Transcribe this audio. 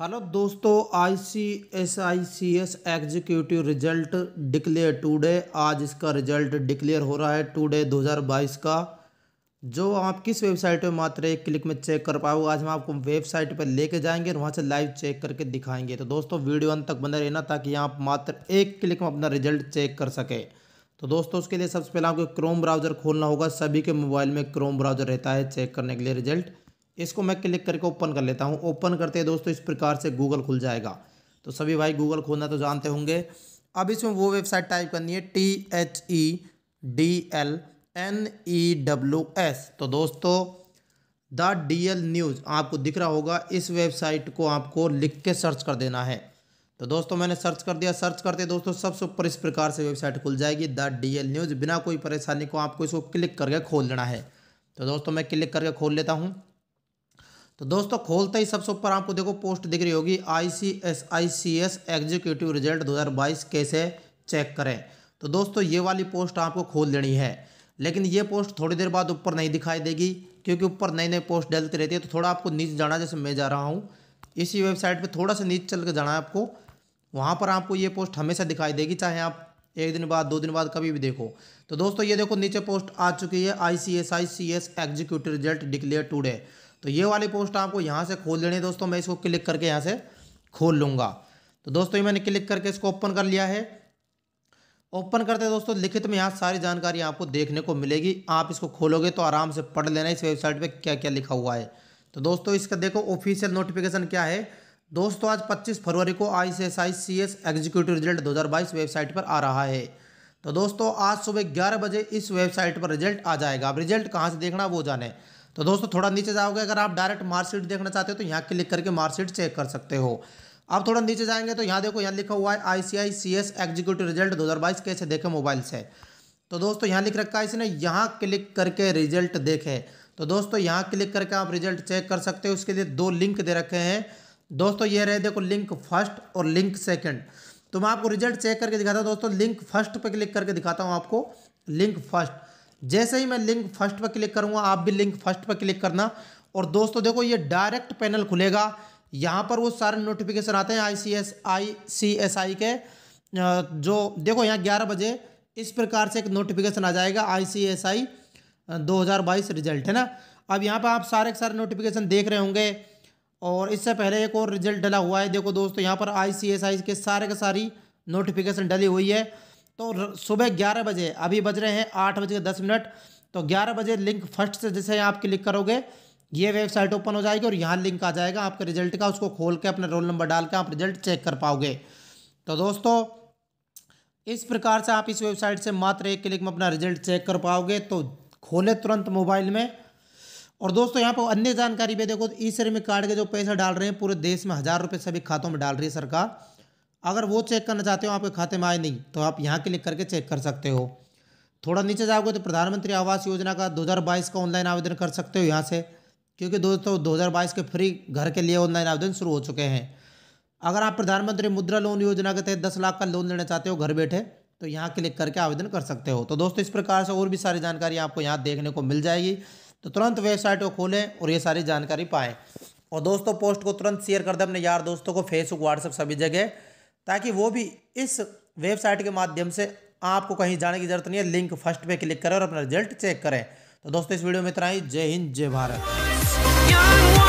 hello दोस्तों I C S I C S executive result declare today आज इसका result declare हो रहा है टुडे 2022 का जो आप किस वेबसाइट पे मात्र एक क्लिक में चेक कर पाओ आज हम आपको वेबसाइट पर लेके जाएंगे और वहाँ से लाइव चेक करके दिखाएंगे तो दोस्तों वीडियो अंत तक बने रहना ताकि आप मात्र एक क्लिक में अपना रिजल्ट चेक कर सकें तो दोस्तों उसके लिए सबसे पहले आपको क्रोम ब्राउज़र खोलना होगा सभी के मोबाइल में क्रोम ब्राउज़र रहता है चेक करने के लिए रिजल्ट इसको मैं क्लिक करके ओपन कर लेता हूँ ओपन करते दोस्तों इस प्रकार से गूगल खुल जाएगा तो सभी भाई गूगल खोलना तो जानते होंगे अब इसमें वो वेबसाइट टाइप करनी है T H E D L N E W S तो दोस्तों द डी एल न्यूज़ आपको दिख रहा होगा इस वेबसाइट को आपको लिख के सर्च कर देना है तो दोस्तों मैंने सर्च कर दिया सर्च करते दोस्तों सबसे ऊपर इस प्रकार से वेबसाइट खुल जाएगी द डी एल न्यूज़ बिना कोई परेशानी को आपको इसको क्लिक करके खोल लेना है तो दोस्तों मैं क्लिक करके खोल लेता हूँ तो दोस्तों खोलते ही सबसे ऊपर आपको देखो पोस्ट दिख रही होगी I C S I C S executive result 2022 कैसे चेक करें तो दोस्तों ये वाली पोस्ट आपको खोल देनी है लेकिन ये पोस्ट थोड़ी देर बाद ऊपर नहीं दिखाई देगी क्योंकि ऊपर नई नई पोस्ट डलती रहती है तो थोड़ा आपको नीचे जाना जैसे मैं जा रहा हूँ इसी वेबसाइट पर थोड़ा सा नीचे चल कर जाना है आपको वहाँ पर आपको ये पोस्ट हमेशा दिखाई देगी चाहे आप एक दिन बाद दो दिन बाद कभी भी देखो तो दोस्तों ये देखो नीचे पोस्ट आ चुकी है I C S I C S executive result declare today तो ये वाली पोस्ट आपको यहाँ से खोल देनी है दोस्तों मैं इसको क्लिक करके यहाँ से खोल लूँगा तो दोस्तों ये मैंने क्लिक करके इसको ओपन कर लिया है ओपन करते हैं दोस्तों लिखित में यहाँ सारी जानकारी आपको देखने को मिलेगी आप इसको खोलोगे तो आराम से पढ़ लेना इस वेबसाइट पे क्या क्या लिखा हुआ है तो दोस्तों इसका देखो ऑफिशियल नोटिफिकेशन क्या है दोस्तों आज 25 फरवरी को I C S I C S executive result 2022 website पर आ रहा है तो दोस्तों आज सुबह ग्यारह बजे इस वेबसाइट पर रिजल्ट आ जाएगा अब रिजल्ट कहाँ से देखना वो जाने तो दोस्तों थोड़ा नीचे जाओगे अगर आप डायरेक्ट मार्कशीट देखना चाहते हो तो यहाँ क्लिक करके मार्कशीट चेक कर सकते हो आप थोड़ा नीचे जाएंगे तो यहाँ देखो यहाँ लिखा हुआ है I C I C S executive result दो हज़ार बाईस कैसे देखे मोबाइल से तो दोस्तों यहाँ लिख रखा है इसने यहाँ क्लिक करके रिजल्ट देखे तो दोस्तों यहाँ क्लिक करके आप रिजल्ट चेक कर सकते हो उसके लिए दो लिंक दे रखे हैं दोस्तों ये रहे देखो लिंक फर्स्ट और लिंक सेकेंड तो मैं आपको रिजल्ट चेक करके दिखाता हूँ दोस्तों लिंक फर्स्ट पर क्लिक करके दिखाता हूँ आपको लिंक फर्स्ट जैसे ही मैं लिंक फर्स्ट पर क्लिक करूँगा आप भी लिंक फर्स्ट पर क्लिक करना और दोस्तों देखो ये डायरेक्ट पैनल खुलेगा यहाँ पर वो सारे नोटिफिकेशन आते हैं आई C S I C S आई के जो देखो यहाँ ग्यारह बजे इस प्रकार से एक नोटिफिकेशन आ जाएगा आई सी एस आई दो हज़ार बाईस रिजल्ट है ना अब यहाँ पर आप सारे के सारे नोटिफिकेशन देख रहे होंगे और इससे पहले एक और रिजल्ट डला हुआ है देखो दोस्तों यहाँ पर आई सी एस आई के सारे के सारी नोटिफिकेशन डली हुई है तो सुबह ग्यारह बजे अभी बज रहे हैं आठ बज के दस मिनट तो ग्यारह बजे लिंक फर्स्ट से जैसे आप क्लिक करोगे ये वेबसाइट ओपन हो जाएगी और यहाँ लिंक आ जाएगा आपके रिजल्ट का उसको खोल के अपना रोल नंबर डाल के आप रिजल्ट चेक कर पाओगे तो दोस्तों इस प्रकार से आप इस वेबसाइट से मात्र एक क्लिक में अपना रिजल्ट चेक कर पाओगे तो खोले तुरंत मोबाइल में और दोस्तों यहाँ पर अन्य जानकारी भी देखो ई श्रमिक कार्ड के जो पैसा डाल रहे हैं पूरे देश में हज़ार रुपये सभी खातों में डाल रही है सरकार अगर वो चेक करना चाहते हो आपके खाते में आए नहीं तो आप यहाँ क्लिक करके चेक कर सकते हो थोड़ा नीचे जाओगे तो प्रधानमंत्री आवास योजना का 2022 का ऑनलाइन आवेदन कर सकते हो यहाँ से क्योंकि दोस्तों दो के फ्री घर के लिए ऑनलाइन आवेदन शुरू हो चुके हैं अगर आप प्रधानमंत्री मुद्रा लोन योजना के तहत दस लाख का लोन लेना चाहते हो घर बैठे तो यहाँ क्लिक करके आवेदन कर सकते हो तो दोस्तों इस प्रकार से और भी सारी जानकारी आपको यहाँ देखने को मिल जाएगी तो तुरंत वेबसाइट को खोलें और ये सारी जानकारी पाएँ और दोस्तों पोस्ट को तुरंत शेयर कर दें अपने यार दोस्तों को फेसबुक व्हाट्सअप सभी जगह ताकि वो भी इस वेबसाइट के माध्यम से आपको कहीं जाने की जरूरत नहीं है लिंक फर्स्ट पे क्लिक करें और अपना रिजल्ट चेक करें तो दोस्तों इस वीडियो में इतना ही जय हिंद जय भारत